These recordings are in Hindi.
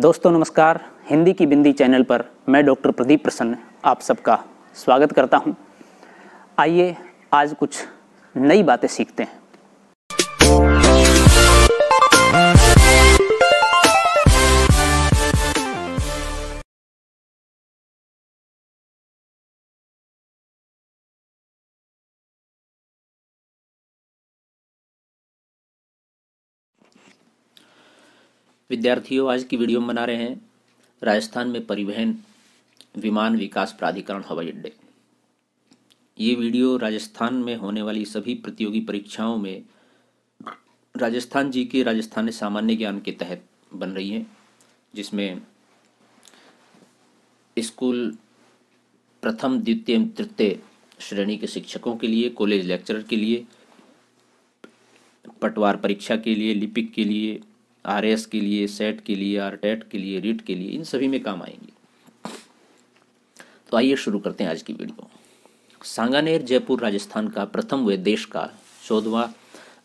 दोस्तों नमस्कार हिंदी की बिंदी चैनल पर मैं डॉक्टर प्रदीप प्रसन्न आप सबका स्वागत करता हूं आइए आज कुछ नई बातें सीखते हैं विद्यार्थियों आज की वीडियो बना रहे हैं राजस्थान में परिवहन विमान विकास प्राधिकरण हवाई अड्डे ये वीडियो राजस्थान में होने वाली सभी प्रतियोगी परीक्षाओं में राजस्थान जी के राजस्थान सामान्य ज्ञान के तहत बन रही है जिसमें स्कूल प्रथम द्वितीय तृतीय श्रेणी के शिक्षकों के लिए कॉलेज लेक्चरर के लिए पटवार परीक्षा के लिए लिपिक के लिए आर एस के लिए सेट के लिए आर टेट के लिए रिट के लिए इन सभी में काम आएंगे तो आइए शुरू करते हैं आज की वीडियो सांगानेर जयपुर राजस्थान का प्रथम व देश का चौदवा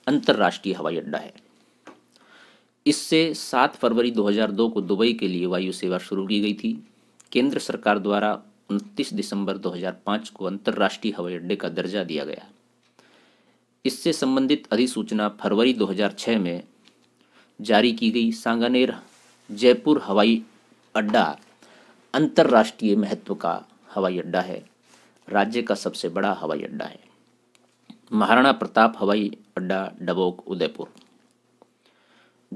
अंतर्राष्ट्रीय हवाई अड्डा है इससे 7 फरवरी 2002 को दुबई के लिए वायु सेवा शुरू की गई थी केंद्र सरकार द्वारा 29 दिसंबर 2005 को अंतर्राष्ट्रीय हवाई अड्डे का दर्जा दिया गया इससे संबंधित अधिसूचना फरवरी 2006 में जारी की गई सांगानेर जयपुर हवाई अड्डा अंतर्राष्ट्रीय महत्व का हवाई अड्डा है राज्य का सबसे बड़ा हवाई अड्डा है महाराणा प्रताप हवाई अड्डा डबोक उदयपुर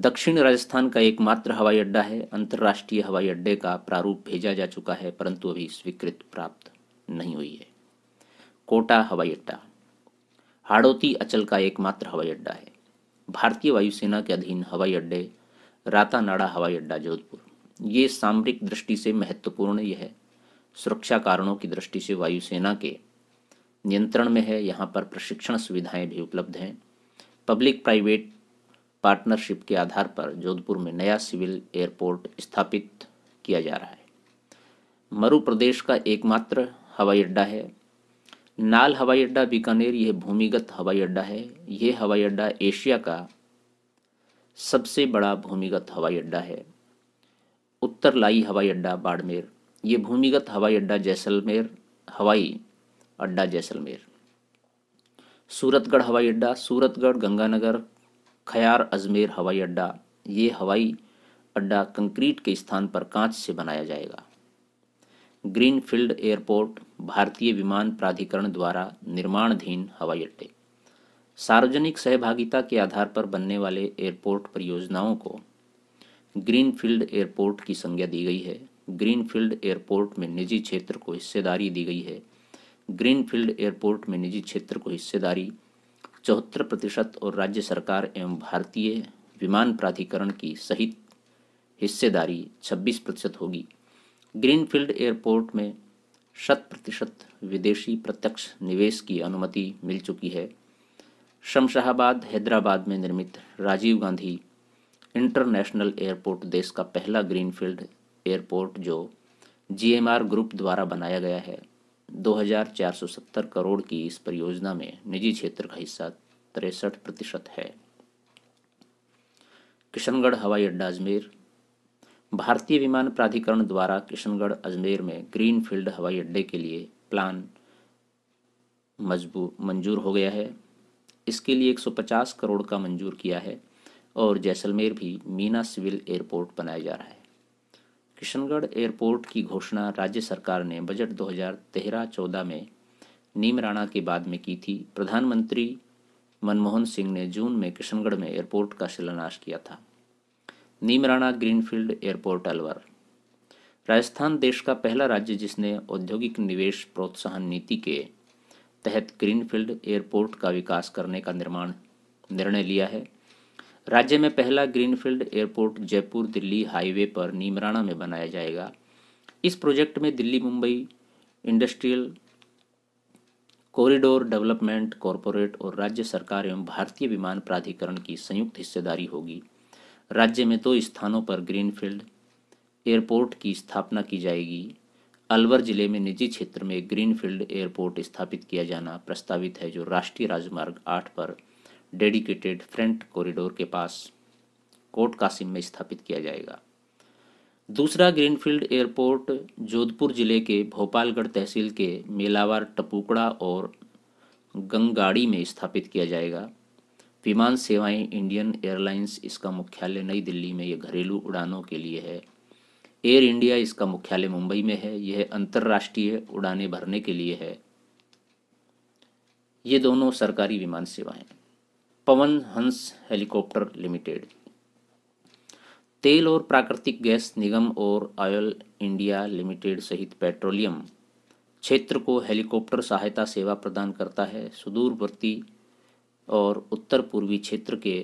दक्षिण राजस्थान का एकमात्र हवाई अड्डा है अंतर्राष्ट्रीय हवाई अड्डे का प्रारूप भेजा जा चुका है परंतु अभी स्वीकृत प्राप्त नहीं हुई है कोटा हवाई अड्डा हाड़ोती अचल का एकमात्र हवाई अड्डा है भारतीय वायुसेना के अधीन हवाई अड्डे रातानाड़ा हवाई अड्डा जोधपुर ये सामरिक दृष्टि से महत्वपूर्ण यह सुरक्षा कारणों की दृष्टि से वायुसेना के नियंत्रण में है यहाँ पर प्रशिक्षण सुविधाएं भी उपलब्ध हैं पब्लिक प्राइवेट पार्टनरशिप के आधार पर जोधपुर में नया सिविल एयरपोर्ट स्थापित किया जा रहा है मरु प्रदेश का एकमात्र हवाई अड्डा है नाल हवाई अड्डा बीकानेर यह भूमिगत हवाई अड्डा है यह हवाई अड्डा एशिया का सबसे बड़ा भूमिगत हवाई अड्डा है उत्तर लाई हवाई अड्डा बाड़मेर ये भूमिगत हवाई अड्डा जैसलमेर हवाई अड्डा जैसलमेर सूरतगढ़ हवाई अड्डा सूरतगढ़ गंगानगर खयार अजमेर हवाई अड्डा ये हवाई अड्डा कंक्रीट के स्थान पर कांच से बनाया जाएगा ग्रीनफील्ड एयरपोर्ट भारतीय विमान प्राधिकरण द्वारा निर्माणधीन हवाई अड्डे सार्वजनिक सहभागिता के आधार पर बनने वाले एयरपोर्ट परियोजनाओं को ग्रीनफील्ड एयरपोर्ट की संज्ञा दी गई है ग्रीनफील्ड एयरपोर्ट में निजी क्षेत्र को हिस्सेदारी दी गई है ग्रीनफील्ड एयरपोर्ट में निजी क्षेत्र को हिस्सेदारी चौहत्तर प्रतिशत और राज्य सरकार एवं भारतीय विमान प्राधिकरण की सहित हिस्सेदारी 26 प्रतिशत होगी ग्रीनफील्ड एयरपोर्ट में शत प्रतिशत विदेशी प्रत्यक्ष निवेश की अनुमति मिल चुकी है शमशाहबाद हैदराबाद में निर्मित राजीव गांधी इंटरनेशनल एयरपोर्ट देश का पहला ग्रीनफील्ड एयरपोर्ट जो जीएमआर ग्रुप द्वारा बनाया गया है 2470 करोड़ की इस परियोजना में निजी क्षेत्र का हिस्सा तिरसठ प्रतिशत है किशनगढ़ हवाई अड्डा अजमेर भारतीय विमान प्राधिकरण द्वारा किशनगढ़ अजमेर में ग्रीनफील्ड हवाई अड्डे के लिए प्लान मजबू मंजूर हो गया है इसके लिए 150 करोड़ का मंजूर किया है और जैसलमेर भी मीना सिविल एयरपोर्ट बनाया जा रहा है किशनगढ़ एयरपोर्ट की घोषणा राज्य सरकार ने बजट 2013-14 में नीम राणा के बाद में की थी प्रधानमंत्री मनमोहन सिंह ने जून में किशनगढ़ में एयरपोर्ट का शिलान्यास किया था नीमराणा ग्रीनफील्ड एयरपोर्ट अलवर राजस्थान देश का पहला राज्य जिसने औद्योगिक निवेश प्रोत्साहन नीति के तहत ग्रीनफील्ड एयरपोर्ट का विकास करने का निर्माण निर्णय लिया है राज्य में पहला greenfield airport Jaipur Delhi highway पर नीमराणा में बनाया जाएगा इस प्रोजेक्ट में Delhi Mumbai industrial corridor development corporate और राज्य सरकार एवं भारतीय विमान प्राधिकरण की संयुक्त हिस्सेदारी होगी राज्य में दो तो स्थानों पर ग्रीनफील्ड एयरपोर्ट की स्थापना की जाएगी अलवर जिले में निजी क्षेत्र में ग्रीनफील्ड एयरपोर्ट स्थापित किया जाना प्रस्तावित है जो राष्ट्रीय राजमार्ग आठ पर डेडिकेटेड फ्रंट कॉरिडोर के पास कोट कासिम में स्थापित किया जाएगा दूसरा ग्रीनफील्ड एयरपोर्ट जोधपुर जिले के भोपालगढ़ तहसील के मेलावार टपुकड़ा और गंगाड़ी में स्थापित किया जाएगा विमान सेवाएं इंडियन एयरलाइंस इसका मुख्यालय नई दिल्ली में यह घरेलू उड़ानों के लिए है एयर इंडिया इसका मुख्यालय मुंबई में है यह अंतर्राष्ट्रीय उड़ानें भरने के लिए है ये दोनों सरकारी विमान सेवाएं पवन हंस हेलीकॉप्टर लिमिटेड तेल और प्राकृतिक गैस निगम और ऑयल इंडिया लिमिटेड सहित पेट्रोलियम क्षेत्र को हेलीकॉप्टर सहायता सेवा प्रदान करता है सुदूरवर्ती और उत्तर पूर्वी क्षेत्र के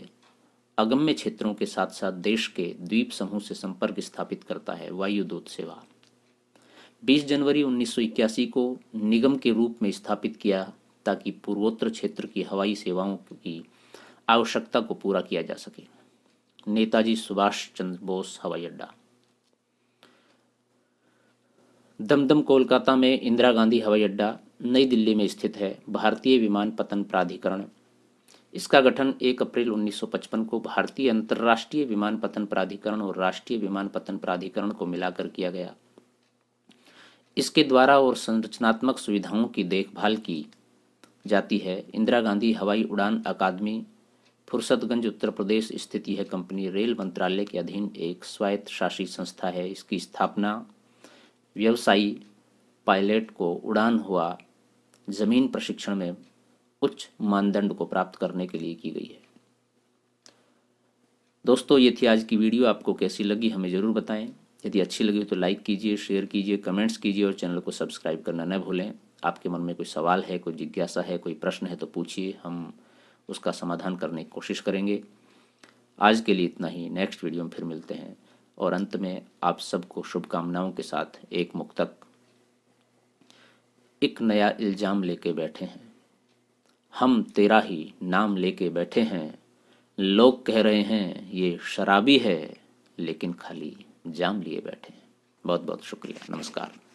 अगम्य क्षेत्रों के साथ साथ देश के द्वीप समूह से संपर्क स्थापित करता है वायुदूत सेवा 20 जनवरी 1981 को निगम के रूप में स्थापित किया ताकि पूर्वोत्तर क्षेत्र की हवाई सेवाओं की आवश्यकता को पूरा किया जा सके नेताजी सुभाष चंद्र बोस हवाई अड्डा दमदम कोलकाता में इंदिरा गांधी हवाई अड्डा नई दिल्ली में स्थित है भारतीय विमान पतन प्राधिकरण इसका गठन 1 अप्रैल 1955 को भारतीय अंतर्राष्ट्रीय विमानपतन प्राधिकरण और राष्ट्रीय विमानपतन प्राधिकरण को मिलाकर किया गया इसके द्वारा और संरचनात्मक सुविधाओं की देखभाल की जाती है इंदिरा गांधी हवाई उड़ान अकादमी फुर्सतगंज उत्तर प्रदेश स्थित यह कंपनी रेल मंत्रालय के अधीन एक स्वायत्त शासी संस्था है इसकी स्थापना व्यवसायी पायलट को उड़ान हुआ ज़मीन प्रशिक्षण में उच्च मानदंड को प्राप्त करने के लिए की गई है दोस्तों ये थी आज की वीडियो आपको कैसी लगी हमें ज़रूर बताएं यदि अच्छी लगी तो लाइक कीजिए शेयर कीजिए कमेंट्स कीजिए और चैनल को सब्सक्राइब करना न भूलें आपके मन में कोई सवाल है कोई जिज्ञासा है कोई प्रश्न है तो पूछिए हम उसका समाधान करने की कोशिश करेंगे आज के लिए इतना ही नेक्स्ट वीडियो में फिर मिलते हैं और अंत में आप सबको शुभकामनाओं के साथ एक मुख तक एक नया इल्ज़ाम लेके बैठे हैं हम तेरा ही नाम लेके बैठे हैं लोग कह रहे हैं ये शराबी है लेकिन खाली जाम लिए बैठे हैं बहुत बहुत शुक्रिया नमस्कार